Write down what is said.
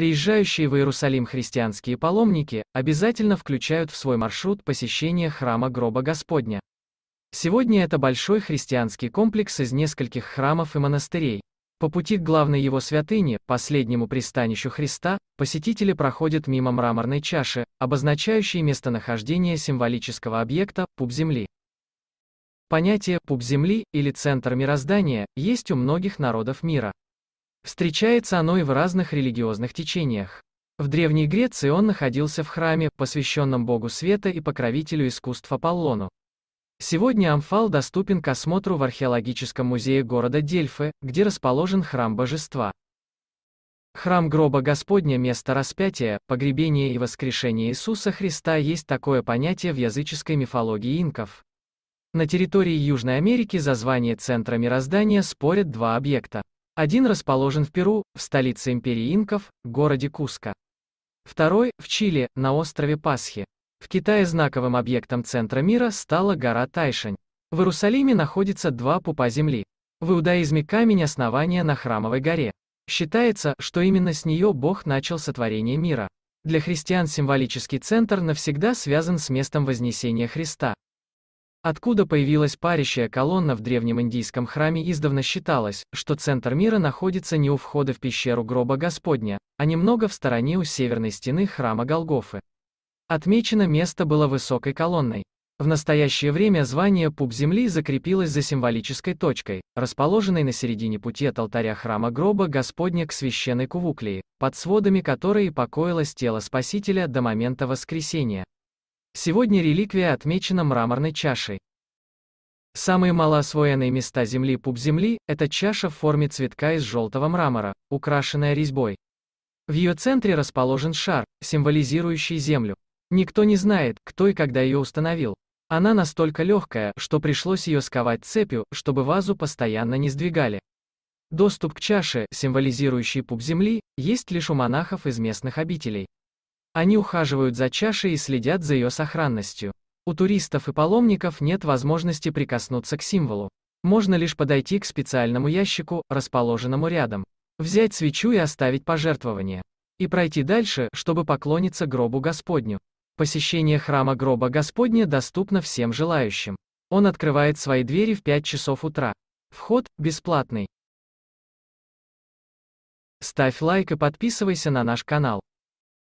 Приезжающие в Иерусалим христианские паломники обязательно включают в свой маршрут посещение храма гроба Господня. Сегодня это большой христианский комплекс из нескольких храмов и монастырей. По пути к главной его святыне, последнему пристанищу Христа, посетители проходят мимо мраморной чаши, обозначающей местонахождение символического объекта – пуп земли. Понятие «пуп земли» или «центр мироздания» есть у многих народов мира. Встречается оно и в разных религиозных течениях. В Древней Греции он находился в храме, посвященном богу света и покровителю искусств Аполлону. Сегодня амфал доступен к осмотру в археологическом музее города Дельфы, где расположен храм божества. Храм гроба Господня – место распятия, погребения и воскрешения Иисуса Христа есть такое понятие в языческой мифологии инков. На территории Южной Америки за звание центра мироздания спорят два объекта. Один расположен в Перу, в столице империи инков, городе Куско. Второй – в Чили, на острове Пасхи. В Китае знаковым объектом центра мира стала гора Тайшань. В Иерусалиме находится два пупа земли. В иудаизме камень основания на храмовой горе. Считается, что именно с нее Бог начал сотворение мира. Для христиан символический центр навсегда связан с местом вознесения Христа. Откуда появилась парящая колонна в древнем индийском храме издавна считалось, что центр мира находится не у входа в пещеру гроба Господня, а немного в стороне у северной стены храма Голгофы. Отмечено место было высокой колонной. В настоящее время звание пуп земли закрепилось за символической точкой, расположенной на середине пути от алтаря храма гроба Господня к священной кувуклии, под сводами которой покоилось тело Спасителя до момента воскресения. Сегодня реликвия отмечена мраморной чашей. Самые малоосвоенные места Земли пуп Земли – это чаша в форме цветка из желтого мрамора, украшенная резьбой. В ее центре расположен шар, символизирующий Землю. Никто не знает, кто и когда ее установил. Она настолько легкая, что пришлось ее сковать цепью, чтобы вазу постоянно не сдвигали. Доступ к чаше, символизирующей пуп Земли, есть лишь у монахов из местных обителей. Они ухаживают за чашей и следят за ее сохранностью. У туристов и паломников нет возможности прикоснуться к символу. Можно лишь подойти к специальному ящику, расположенному рядом, взять свечу и оставить пожертвование, и пройти дальше, чтобы поклониться гробу Господню. Посещение храма гроба Господня доступно всем желающим. Он открывает свои двери в 5 часов утра. Вход бесплатный. Ставь лайк и подписывайся на наш канал.